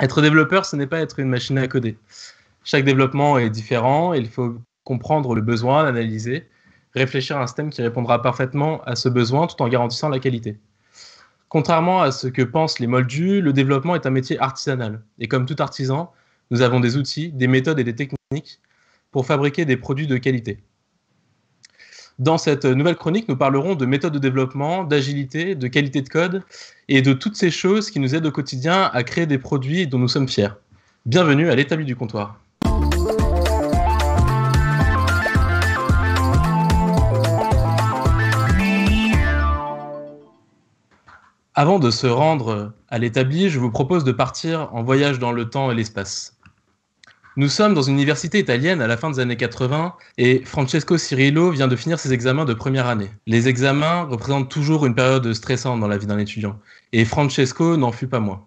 Être développeur, ce n'est pas être une machine à coder. Chaque développement est différent il faut comprendre le besoin, l'analyser, réfléchir à un système qui répondra parfaitement à ce besoin tout en garantissant la qualité. Contrairement à ce que pensent les moldus, le développement est un métier artisanal. Et comme tout artisan, nous avons des outils, des méthodes et des techniques pour fabriquer des produits de qualité. Dans cette nouvelle chronique, nous parlerons de méthodes de développement, d'agilité, de qualité de code et de toutes ces choses qui nous aident au quotidien à créer des produits dont nous sommes fiers. Bienvenue à l'établi du comptoir. Avant de se rendre à l'établi, je vous propose de partir en voyage dans le temps et l'espace. Nous sommes dans une université italienne à la fin des années 80 et Francesco Cirillo vient de finir ses examens de première année. Les examens représentent toujours une période stressante dans la vie d'un étudiant et Francesco n'en fut pas moins.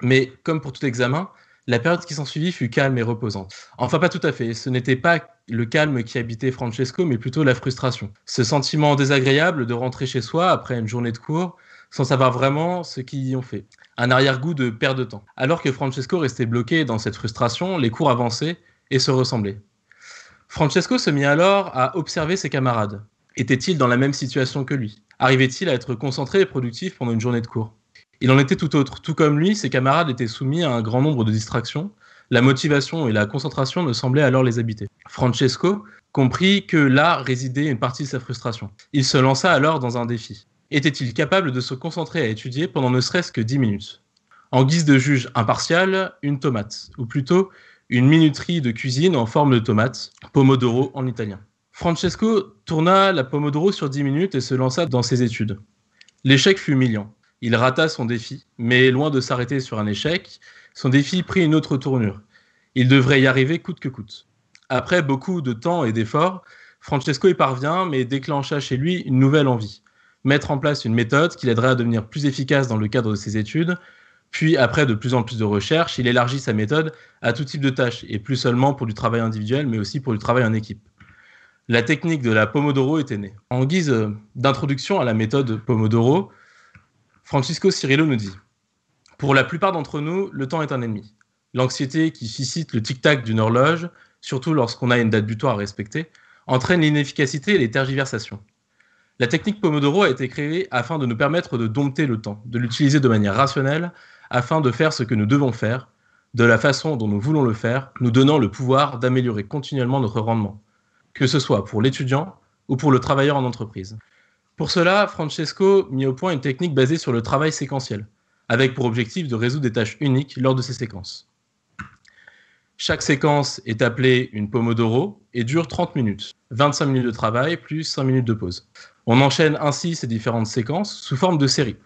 Mais comme pour tout examen, la période qui s'ensuivit fut calme et reposante. Enfin, pas tout à fait. Ce n'était pas le calme qui habitait Francesco, mais plutôt la frustration. Ce sentiment désagréable de rentrer chez soi après une journée de cours sans savoir vraiment ce qu'ils y ont fait. Un arrière-goût de perte de temps. Alors que Francesco restait bloqué dans cette frustration, les cours avançaient et se ressemblaient. Francesco se mit alors à observer ses camarades. Était-il dans la même situation que lui Arrivait-il à être concentré et productif pendant une journée de cours Il en était tout autre. Tout comme lui, ses camarades étaient soumis à un grand nombre de distractions. La motivation et la concentration ne semblaient alors les habiter. Francesco comprit que là résidait une partie de sa frustration. Il se lança alors dans un défi était-il capable de se concentrer à étudier pendant ne serait-ce que dix minutes En guise de juge impartial, une tomate, ou plutôt une minuterie de cuisine en forme de tomate, pomodoro en italien. Francesco tourna la pomodoro sur dix minutes et se lança dans ses études. L'échec fut humiliant. Il rata son défi, mais loin de s'arrêter sur un échec, son défi prit une autre tournure. Il devrait y arriver coûte que coûte. Après beaucoup de temps et d'efforts, Francesco y parvient, mais déclencha chez lui une nouvelle envie, mettre en place une méthode qui l'aiderait à devenir plus efficace dans le cadre de ses études, puis après de plus en plus de recherches, il élargit sa méthode à tout type de tâches, et plus seulement pour du travail individuel, mais aussi pour du travail en équipe. La technique de la Pomodoro était née. En guise euh, d'introduction à la méthode Pomodoro, Francisco Cirillo nous dit Pour la plupart d'entre nous, le temps est un ennemi. L'anxiété qui suscite le tic-tac d'une horloge, surtout lorsqu'on a une date butoir à respecter, entraîne l'inefficacité et les tergiversations. La technique Pomodoro a été créée afin de nous permettre de dompter le temps, de l'utiliser de manière rationnelle, afin de faire ce que nous devons faire, de la façon dont nous voulons le faire, nous donnant le pouvoir d'améliorer continuellement notre rendement, que ce soit pour l'étudiant ou pour le travailleur en entreprise. Pour cela, Francesco mit au point une technique basée sur le travail séquentiel, avec pour objectif de résoudre des tâches uniques lors de ces séquences. Chaque séquence est appelée une Pomodoro et dure 30 minutes, 25 minutes de travail plus 5 minutes de pause. On enchaîne ainsi ces différentes séquences sous forme de série.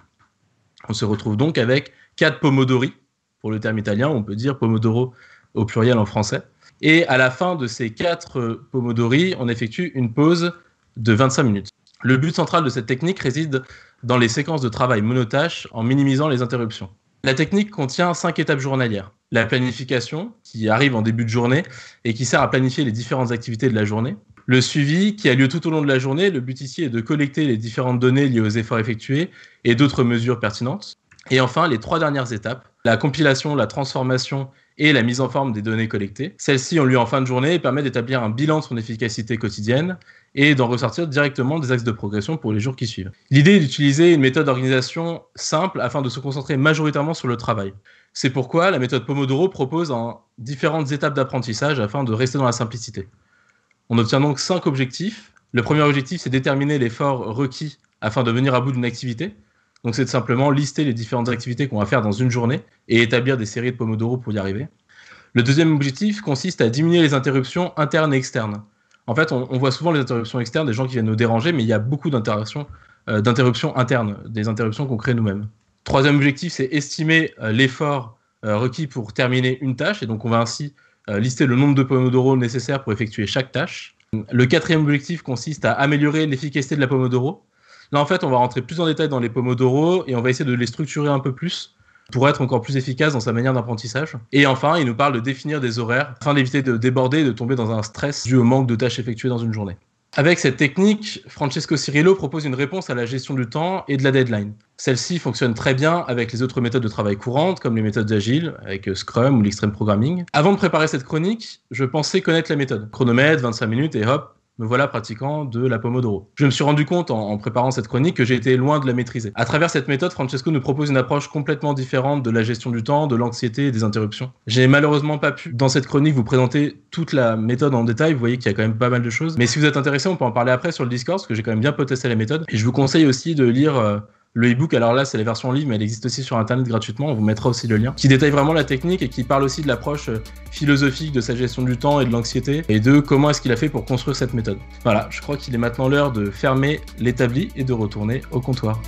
On se retrouve donc avec quatre pomodori, pour le terme italien, on peut dire pomodoro au pluriel en français. Et à la fin de ces quatre pomodori, on effectue une pause de 25 minutes. Le but central de cette technique réside dans les séquences de travail monotâche en minimisant les interruptions. La technique contient cinq étapes journalières. La planification, qui arrive en début de journée et qui sert à planifier les différentes activités de la journée. Le suivi qui a lieu tout au long de la journée, le but ici est de collecter les différentes données liées aux efforts effectués et d'autres mesures pertinentes. Et enfin, les trois dernières étapes, la compilation, la transformation et la mise en forme des données collectées. Celles-ci ont lieu en fin de journée et permettent d'établir un bilan de son efficacité quotidienne et d'en ressortir directement des axes de progression pour les jours qui suivent. L'idée est d'utiliser une méthode d'organisation simple afin de se concentrer majoritairement sur le travail. C'est pourquoi la méthode Pomodoro propose en différentes étapes d'apprentissage afin de rester dans la simplicité. On obtient donc cinq objectifs. Le premier objectif, c'est déterminer l'effort requis afin de venir à bout d'une activité. Donc, c'est simplement lister les différentes activités qu'on va faire dans une journée et établir des séries de Pomodoro pour y arriver. Le deuxième objectif consiste à diminuer les interruptions internes et externes. En fait, on, voit souvent les interruptions externes, des gens qui viennent nous déranger, mais il y a beaucoup d'interruptions euh, internes, des interruptions qu'on crée nous-mêmes. Troisième objectif, c'est estimer euh, l'effort euh, requis pour terminer une tâche, et donc on va ainsi euh, lister le nombre de Pomodoro nécessaires pour effectuer chaque tâche. Le quatrième objectif consiste à améliorer l'efficacité de la Pomodoro. Là, en fait, on va rentrer plus en détail dans les Pomodoro et on va essayer de les structurer un peu plus pour être encore plus efficace dans sa manière d'apprentissage. Et enfin, il nous parle de définir des horaires afin d'éviter de déborder et de tomber dans un stress dû au manque de tâches effectuées dans une journée. Avec cette technique, Francesco Cirillo propose une réponse à la gestion du temps et de la deadline. Celle-ci fonctionne très bien avec les autres méthodes de travail courantes, comme les méthodes agiles, avec euh, Scrum ou l'Extreme Programming. Avant de préparer cette chronique, je pensais connaître la méthode. Chronomètre, 25 minutes et hop, me voilà pratiquant de la Pomodoro. Je me suis rendu compte en, préparant cette chronique que j'étais loin de la maîtriser. À travers cette méthode, Francesco nous propose une approche complètement différente de la gestion du temps, de l'anxiété et des interruptions. J'ai malheureusement pas pu, dans cette chronique, vous présenter toute la méthode en détail. Vous voyez qu'il y a quand même pas mal de choses. Mais si vous êtes intéressé, on peut en parler après sur le Discord, parce que j'ai quand même bien potesté la méthode. Et je vous conseille aussi de lire euh, le e-book, alors là, c'est la version livre, mais elle existe aussi sur Internet gratuitement, on vous mettra aussi le lien, qui détaille vraiment la technique et qui parle aussi de l'approche euh, philosophique de sa gestion du temps et de l'anxiété, et de comment est-ce qu'il a fait pour construire cette méthode. Voilà, je crois qu'il est maintenant l'heure de fermer l'établi et de retourner au comptoir.